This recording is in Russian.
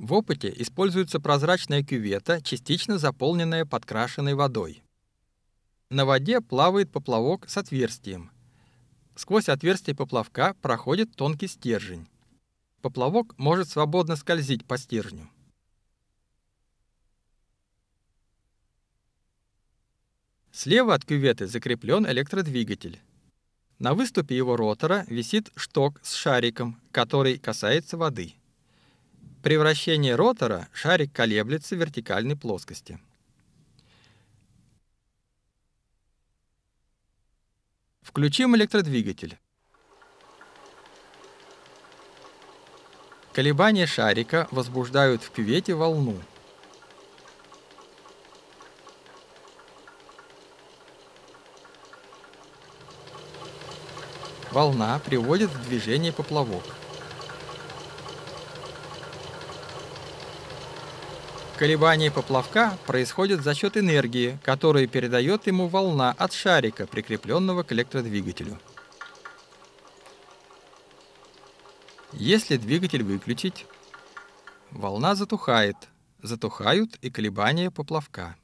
В опыте используется прозрачная кювета, частично заполненная подкрашенной водой. На воде плавает поплавок с отверстием. Сквозь отверстие поплавка проходит тонкий стержень. Поплавок может свободно скользить по стержню. Слева от кюветы закреплен электродвигатель. На выступе его ротора висит шток с шариком, который касается воды. При вращении ротора шарик колеблется в вертикальной плоскости. Включим электродвигатель. Колебания шарика возбуждают в кювете волну. Волна приводит в движение поплавок. Колебание поплавка происходит за счет энергии, которую передает ему волна от шарика, прикрепленного к электродвигателю. Если двигатель выключить, волна затухает, затухают и колебания поплавка.